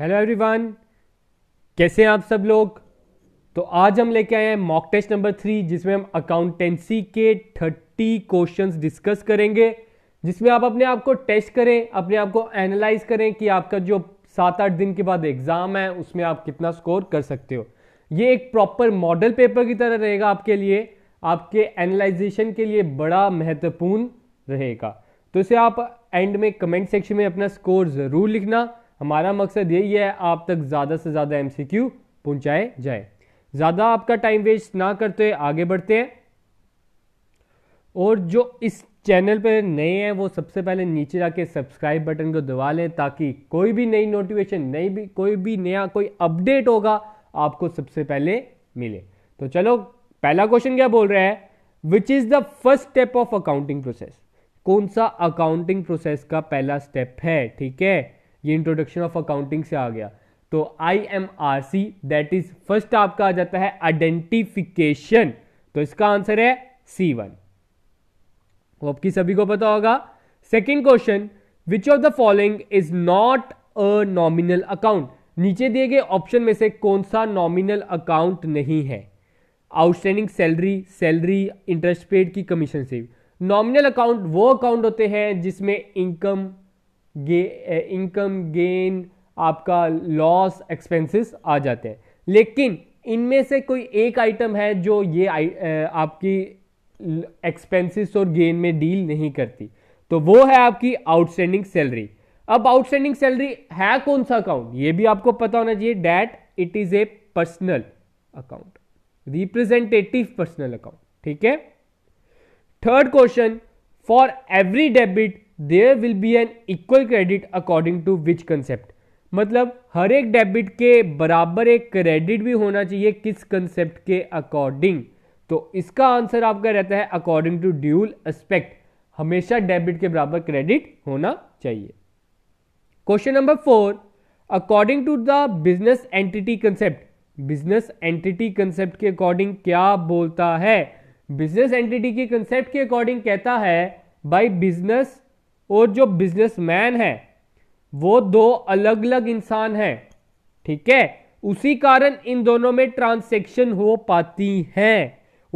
Hello everyone कैसे हैं आप सब लोग तो आज हम लेके आए हैं मॉक टेस्ट नंबर थ्री जिसमें हम अकाउंटेंसी के थर्टी क्वेश्चंस डिस्कस करेंगे जिसमें आप अपने आप को टेस्ट करें अपने आप को एनालाइज करें कि आपका जो सात आठ दिन के बाद एग्जाम है उसमें आप कितना स्कोर कर सकते हो ये एक प्रॉपर मॉडल पेपर की तरह रहेगा आपके लिए आपके एनालाइजेशन के लिए बड़ा महत्वपूर्ण रहेगा तो इसे आप एंड में कमेंट सेक्शन में अपना स्कोर ज़रूर लिखना हमारा मकसद यही है आप तक ज़्यादा से ज़्यादा एम सी क्यू पहुँचाए जाए ज़्यादा आपका टाइम वेस्ट ना करते हुए आगे बढ़ते हैं और जो इस चैनल पर नए हैं वो सबसे पहले नीचे जाके सब्सक्राइब बटन को दबा लें ताकि कोई भी नई नोटिफिकेशन नई भी कोई भी नया कोई अपडेट होगा आपको सबसे पहले मिले तो चलो पहला क्वेश्चन क्या बोल रहा है which is the first step of accounting process कौन सा अकाउंटिंग प्रोसेस का पहला स्टेप है ठीक है ये इंट्रोडक्शन ऑफ अकाउंटिंग से आ गया तो I M R C that is first आपका आ जाता है आइडेंटिफिकेशन तो इसका आंसर है सी वन आपकी सभी को पता होगा second question which of the following is not a nominal account नीचे दिए गए ऑप्शन में से कौन सा नॉमिनल अकाउंट नहीं है outstanding salary salary interest paid की कमीशन सेव नॉमिनल अकाउंट वो अकाउंट होते हैं जिसमें इनकम इनकम गेन आपका लॉस एक्सपेंसेस आ जाते हैं लेकिन इनमें से कोई एक आइटम है जो ये आ, आपकी एक्सपेंसेस और गेन में डील नहीं करती तो वो है आपकी आउटस्टैंडिंग सैलरी अब आउटस्टैंडिंग सैलरी है कौन सा अकाउंट ये भी आपको पता होना चाहिए that it is a personal account representative personal account ठीक है third question for every debit there will be an equal credit according to which concept मतलब हर एक डेबिट के बराबर एक क्रेडिट भी होना चाहिए किस कंसेप्ट के अकॉर्डिंग तो इसका आंसर आपका रहता है अकॉर्डिंग टू ड्यूल एस्पेक्ट हमेशा डेबिट के बराबर क्रेडिट होना चाहिए question number four according to the business entity concept business entity concept के अकॉर्डिंग क्या बोलता है बिजनेस एंटिटी के कंसेप्ट के अकॉर्डिंग कहता है बाई बिजनेस और जो बिजनेसमैन है वो दो अलग अलग इंसान हैं ठीक है उसी कारण इन दोनों में ट्रांसेक्शन हो पाती हैं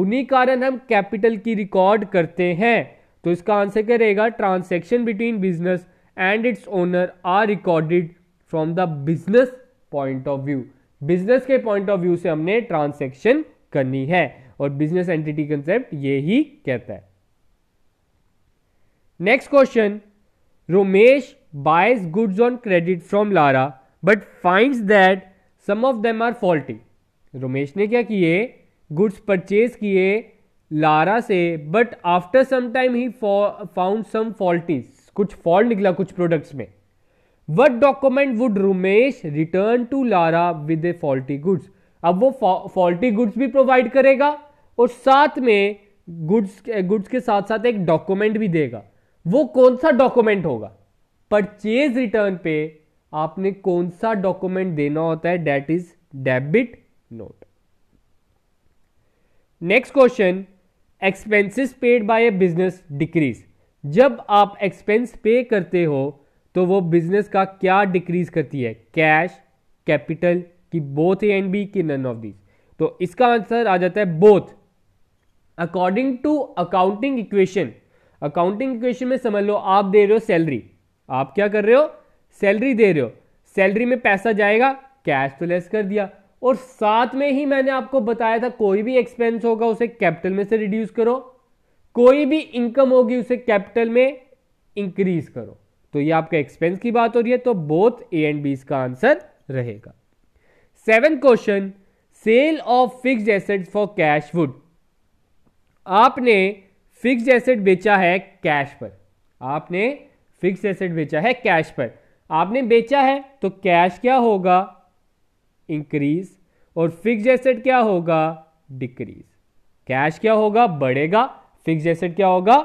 उन्हीं कारण हम कैपिटल की रिकॉर्ड करते हैं तो इसका आंसर क्या रहेगा transaction between business and its owner are recorded from the business point of view business के पॉइंट ऑफ व्यू से हमने ट्रांसेक्शन करनी है और बिजनेस एंटिटी कंसेप्ट ये ही कहता है next question Romesh buys goods on credit from Lara but find that some of them are faulty Romesh ने क्या किए गुड्स परचेज किए लारा से बट आफ्टर सम टाइम ही फाउंड सम फॉल्टीज कुछ फॉल्ट निकला कुछ प्रोडक्ट्स में what document would Romesh return to Lara with a faulty goods अब वो फॉल्टी गुड्स भी प्रोवाइड करेगा और साथ में गुड्स गुड्स के साथ साथ एक डॉक्यूमेंट भी देगा वो कौन सा डॉक्यूमेंट होगा परचेज रिटर्न पे आपने कौन सा डॉक्यूमेंट देना होता है that is debit note next question expenses paid by a business decrease जब आप एक्सपेंस पे करते हो तो वो बिजनेस का क्या डिक्रीज करती है कैश कैपिटल की बोथ एंड बी की नन ऑफ दीज तो इसका आंसर आ जाता है both according to accounting equation accounting question में समझ लो आप दे रहे हो सैलरी आप क्या कर रहे हो सैलरी दे रहे हो सैलरी में पैसा जाएगा कैश तो लेस कर दिया और साथ में ही मैंने आपको बताया था कोई भी एक्सपेंस होगा उसे कैपिटल में से रिड्यूस करो कोई भी इनकम होगी उसे कैपिटल में इंक्रीज करो तो ये आपका एक्सपेंस की बात हो रही है तो बोथ ए एंड बी इसका आंसर रहेगा seven question sale of fixed assets for cash would आपने फिक्स्ड एसेट बेचा है कैश पर आपने फिक्स्ड एसेट बेचा है कैश पर आपने बेचा है तो कैश क्या होगा इंक्रीज और फिक्स्ड एसेट क्या होगा डिक्रीज कैश क्या होगा बढ़ेगा फिक्स्ड एसेट क्या होगा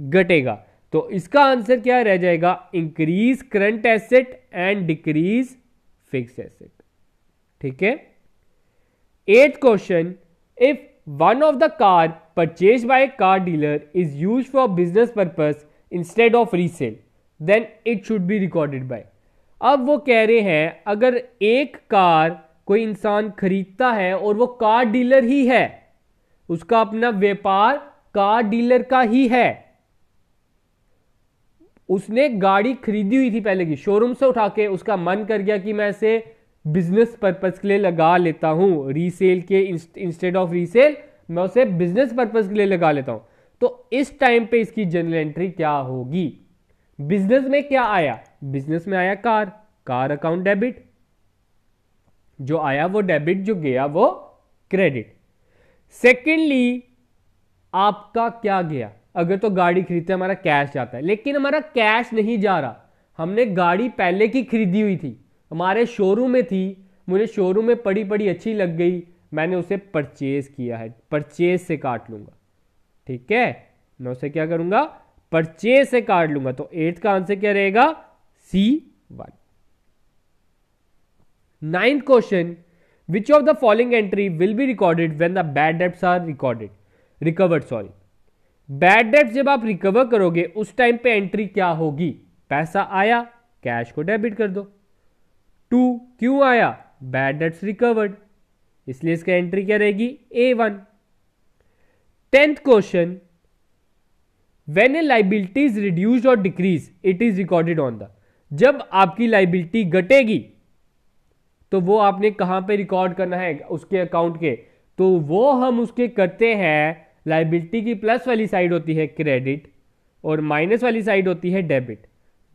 घटेगा तो इसका आंसर क्या रह जाएगा increase current asset and decrease fix asset ठीक है eight question if one of the car purchased by a car dealer is used for business purpose instead of resale then it should be recorded by अब वो कह रहे हैं अगर एक car कोई इंसान खरीदता है और वो कार डीलर ही है उसका अपना व्यापार कार डीलर का ही है उसने गाड़ी खरीदी हुई थी पहले की शोरूम से उठा के उसका मन कर गया कि मैं इसे बिजनेस पर्पज़ के लिए लगा लेता हूँ रीसेल के इंस्टेड ऑफ रीसेल मैं उसे बिजनेस पर्पज़ के लिए लगा लेता हूँ तो इस टाइम पे इसकी जनरल एंट्री क्या होगी बिजनेस में क्या आया बिजनेस में आया कार कार अकाउंट डेबिट जो आया वो डेबिट जो गया वो क्रेडिट सेकेंडली आपका क्या गया अगर तो गाड़ी खरीदते हमारा कैश जाता है लेकिन हमारा कैश नहीं जा रहा हमने गाड़ी पहले की खरीदी हुई थी हमारे शोरूम में थी मुझे शोरूम में पड़ी पड़ी अच्छी लग गई मैंने उसे परचेज़ किया है परचेज से काट लूंगा ठीक है मैं उसे क्या करूंगा परचेज से काट लूंगा तो एट्थ का आंसर क्या रहेगा C one ninth question which of the following entry will be recorded when the bad debts are recorded recovered sorry bad debts जब आप रिकवर करोगे उस टाइम पे एंट्री क्या होगी पैसा आया कैश को डेबिट कर दो टू क्यों आया बैड डेट्स रिकवर्ड इसलिए इसका एंट्री क्या रहेगी A one tenth question when a liability is reduce और decrease it is recorded on the जब आपकी लाइबिलिटी घटेगी तो वो आपने कहां पे रिकॉर्ड करना है उसके अकाउंट के तो वो हम उसके करते हैं लाइबिलिटी की प्लस वाली साइड होती है क्रेडिट और माइनस वाली साइड होती है debit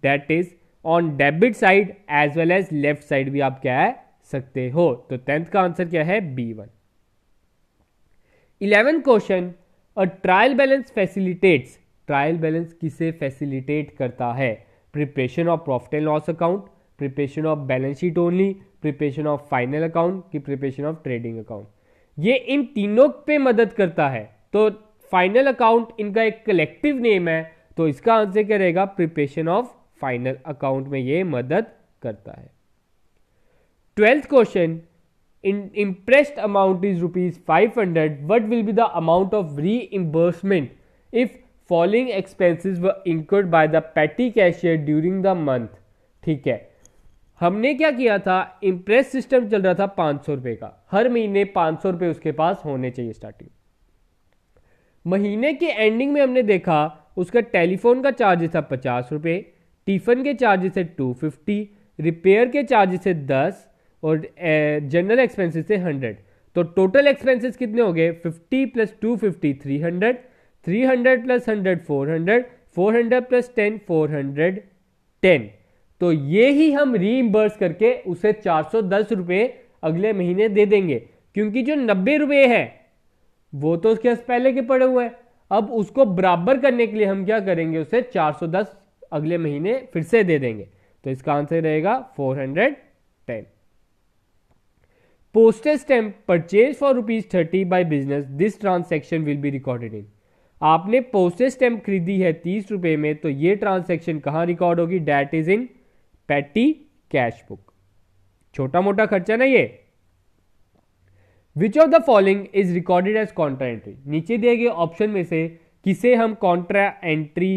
that is on debit side as well as left side भी आप क्या है सकते हो तो टेंथ का आंसर क्या है B one eleven question a trial balance facilitates trial balance किसे फैसिलिटेट करता है preparation of profit and loss account preparation of balance sheet only preparation of final account की प्रिपरेशन ऑफ ट्रेडिंग अकाउंट ये इन तीनों पे मदद करता है तो फाइनल अकाउंट इनका एक कलेक्टिव नेम है तो इसका आंसर क्या रहेगा प्रिपरेशन ऑफ फाइनल अकाउंट में ये मदद करता है twelfth question in imprest amount is rupees five hundred what will be the amount of reimbursement if following expenses were incurred by the petty cashier during the month ठीक है हमने क्या किया था इम्प्रेस सिस्टम चल रहा था पाँच सौ रुपये का हर महीने पाँच सौ रुपये उसके पास होने चाहिए स्टार्टिंग महीने के एंडिंग में हमने देखा उसका टेलीफोन का चार्ज था पचास रुपये टिफ़न के चार्जेस है टू फिफ्टी रिपेयर के चार्जेस है दस और जनरल एक्सपेंसेस है हंड्रेड तो टोटल एक्सपेंसेस कितने हो गए fifty plus two fifty three hundred three hundred plus hundred four hundred four hundred plus ten four hundred ten तो ये ही हम रीइम्बर्स करके उसे चार सौ दस रुपये अगले महीने दे देंगे क्योंकि जो नब्बे रुपये है वो तो उसके पहले के पड़े हुए हैं अब उसको बराबर करने के लिए हम क्या करेंगे उसे चार सौ दस अगले महीने फिर से दे देंगे तो इसका आंसर रहेगा 410 postage stamp purchase for rupees thirty by business this transaction will be recorded in आपने पोस्टेज स्टैंप खरीदी है तीस रुपए में तो ये ट्रांसैक्शन कहाँ रिकॉर्ड होगी that is in petty cash book छोटा मोटा खर्चा ना ये which of the following is recorded as contra entry नीचे दिए गए ऑप्शन में से किसे हम contra entry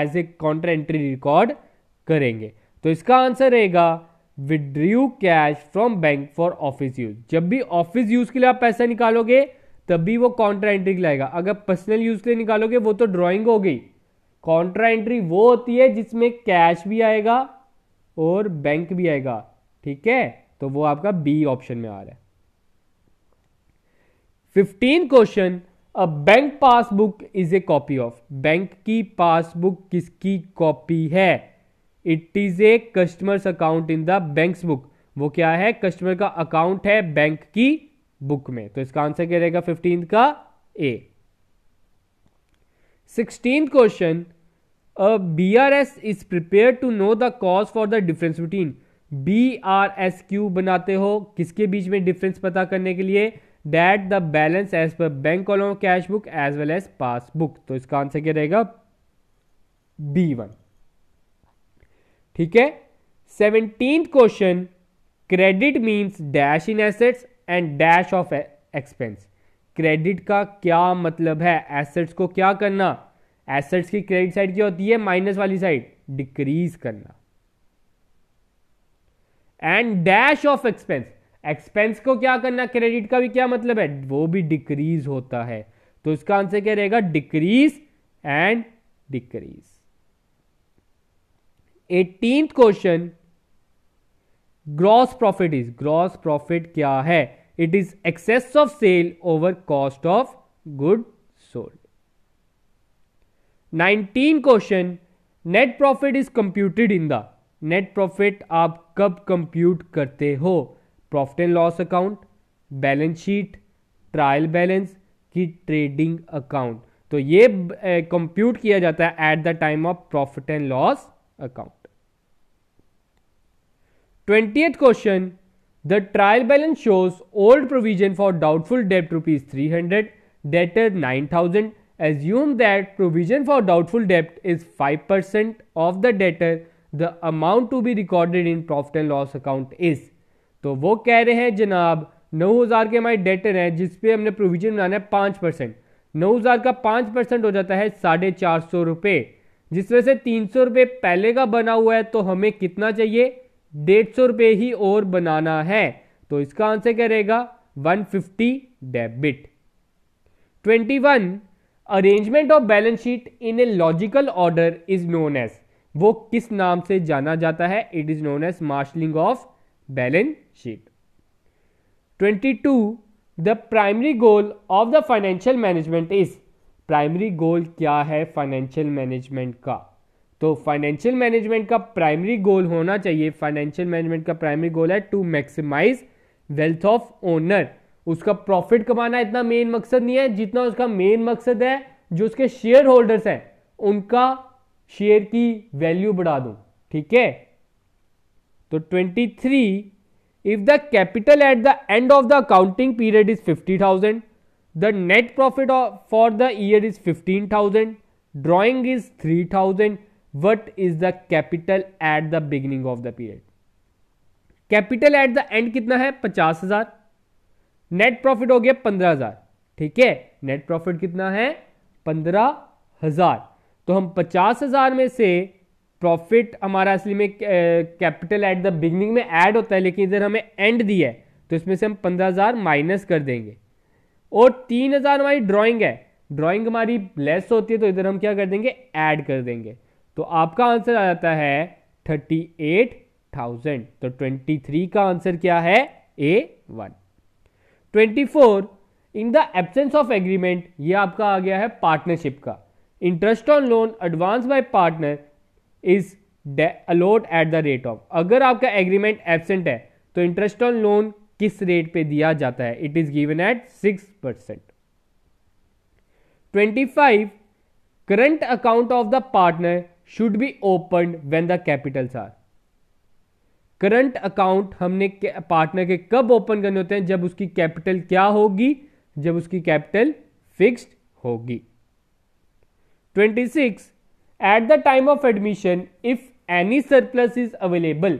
as a contra entry record करेंगे तो इसका आंसर रहेगा withdrew cash from bank for office use जब भी ऑफिस यूज के लिए आप पैसा निकालोगे तभी वो कॉन्ट्रा एंट्री लाएगा अगर पर्सनल यूज के लिए निकालोगे वो तो ड्रॉइंग हो गई कॉन्ट्रा एंट्री वो होती है जिसमें कैश भी आएगा और बैंक भी आएगा ठीक है तो वो आपका बी ऑप्शन में आ रहा है fifteen question bank passbook is a copy of bank की पासबुक किसकी कॉपी है it is a customer's account in the bank book वो क्या है कस्टमर का अकाउंट है बैंक की बुक में तो इसका आंसर क्या रहेगा फिफ्टीन का A sixteen question B R S is prepare to know the cause for the difference between B R S क्यू बनाते हो किसके बीच में डिफरेंस पता करने के लिए that the balance as per bank column cash book as well as passbook तो इसका आंसर क्या रहेगा बी वन ठीक है seventeen question credit means dash in assets and dash of expense credit का क्या मतलब है एसेट्स को क्या करना एसेट्स की क्रेडिट साइड क्या होती है माइनस वाली साइड डिक्रीज करना and dash of expense expense को क्या करना क्रेडिट का भी क्या मतलब है वो भी डिक्रीज होता है तो इसका आंसर क्या रहेगा decrease and decrease eighteen question gross profit is gross profit क्या है it is excess of sale over cost of good sold nineteen question net profit is computed in the net profit आप कब compute करते हो profit and loss account balance sheet trial balance की trading account तो ये compute किया जाता है at the time of profit and loss account twenty question the trial balance shows old provision for doubtful debt rupees three hundred debtor nine thousand assume that provision for doubtful डेप्ट is five percent of the debtor the amount to be recorded in profit and loss account is तो वो कह रहे हैं जनाब नौ हज़ार के हमारे डेटर हैं जिस पे हमने प्रोविजन बनाना है पाँच परसेंट नौ हज़ार का पाँच परसेंट हो जाता है साढ़े चार सौ रुपये जिस वजह से तीन सौ रुपये पहले का बना हुआ है तो हमें कितना चाहिए डेढ़ सौ रुपये ही और बनाना है तो इसका आंसर क्या रहेगा one fifty debit twenty one arrangement of balance sheet in a logical order is known as वो किस नाम से जाना जाता है it is known as marshalling of balance sheet twenty two the primary goal of the financial management is primary goal क्या है financial management का तो फाइनेंशियल मैनेजमेंट का प्राइमरी गोल होना चाहिए फाइनेंशियल मैनेजमेंट का प्राइमरी गोल है to maximise wealth of owner उसका प्रॉफिट कमाना इतना मेन मकसद नहीं है जितना उसका मेन मकसद है जो उसके शेयर होल्डर्स हैं उनका शेयर की वैल्यू बढ़ा दूं ठीक है तो 23 if the capital at the end of the accounting period is 50,000 the net profit for the year is 15,000 drawing is 3,000 what is the capital at the beginning of the period capital at the end कितना है पचास हजार net profit हो गया हजार ठीक है net profit कितना है पंद्रह हजार तो हम पचास हजार में से प्रॉफिट हमारा असली में कैपिटल एट द बिगनिंग में ऐड होता है लेकिन इधर हमें एंड दिया है तो इसमें से हम पंद्रह हज़ार माइनस कर देंगे और तीन हज़ार हमारी ड्राइंग है ड्राइंग हमारी लेस होती है तो इधर हम क्या कर देंगे ऐड कर देंगे तो आपका आंसर आ जाता है थर्टी एट थाउजेंड तो ट्वेंटी थ्री का आंसर क्या है A one twenty four in the absence of agreement ये आपका आ गया है पार्टनरशिप का interest on loan advance by partner is allotted at the rate of अगर आपका एग्रीमेंट एबसेंट है तो इंटरेस्ट ऑन लोन किस रेट पे दिया जाता है it is given at six percent twenty five current account of the partner should be open when the capitals are current account हमने पार्टनर के कब ओपन करने होते हैं जब उसकी कैपिटल क्या होगी जब उसकी कैपिटल फिक्स्ड होगी twenty six at the time of admission if any surplus is available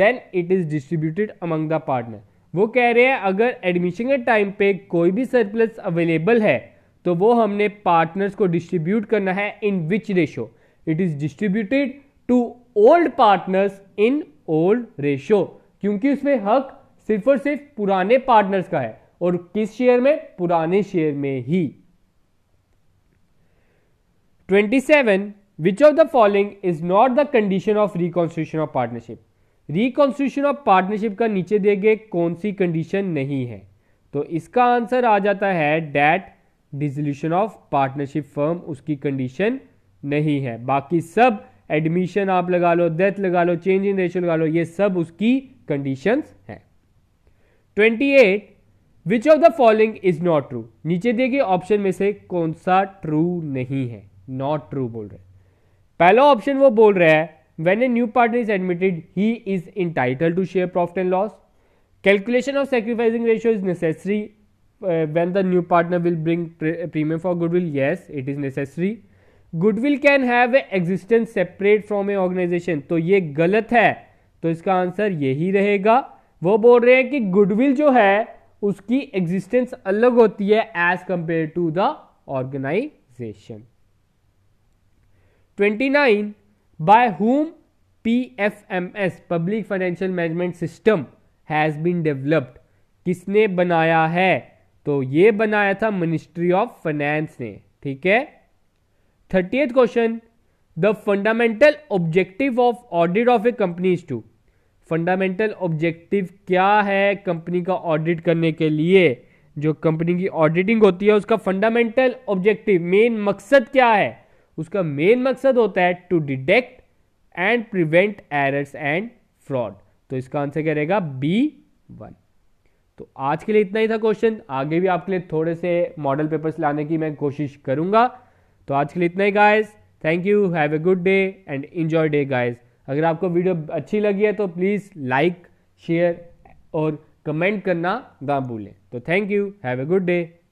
then it is distributed among the partner वो कह रहे हैं अगर एडमिशन के टाइम पे कोई भी सरप्लस अवेलेबल है तो वो हमने पार्टनर्स को डिस्ट्रीब्यूट करना है in which ratio it is distributed to old partners in old ratio क्योंकि उसमें हक सिर्फ और सिर्फ पुराने पार्टनर्स का है और किस शेयर में पुराने शेयर में ही 27 Which of the following is not the condition of reconstitution of partnership? Reconstitution of partnership का नीचे दिए गए कौन सी कंडीशन नहीं है तो इसका आंसर आ जाता है that dissolution of partnership firm उसकी कंडीशन नहीं है बाकी सब एडमिशन आप लगा लो डेथ लगा लो चेंज इन रेशियो लगा लो ये सब उसकी conditions twenty 28 which of the following is not true नीचे देखिए गए ऑप्शन में से कौन सा ट्रू नहीं है नॉट ट्रू बोल रहे पहला ऑप्शन वो बोल रहा है when a new partner is admitted he is entitled to share profit and loss calculation of sacrificing ratio is necessary when the new partner will bring premium for goodwill yes it is necessary goodwill can have a existence separate from a organisation तो ये गलत है तो इसका answer यही रहेगा वो बोल रहे हैं कि गुडविल जो है उसकी एग्जिस्टेंस अलग होती है as compare to the organisation twenty nine by whom PFMS public financial management system has been developed किसने बनाया है तो ये बनाया था मिनिस्ट्री ऑफ फाइनेंस ने ठीक है thirty question the fundamental objective of audit of a company is to fundamental objective क्या है कंपनी का ऑडिट करने के लिए जो कंपनी की ऑडिटिंग होती है उसका फंडामेंटल ऑब्जेक्टिव मेन मकसद क्या है उसका मेन मकसद होता है to detect and prevent errors and fraud तो इसका आंसर क्या रहेगा बी वन तो आज के लिए इतना ही था क्वेश्चन आगे भी आपके लिए थोड़े से मॉडल पेपर्स लाने की मैं कोशिश करूंगा तो आज के लिए इतना ही guys thank you have a good day and enjoy day guys अगर आपको वीडियो अच्छी लगी है तो प्लीज़ लाइक शेयर और कमेंट करना ना भूलें तो thank you have a good day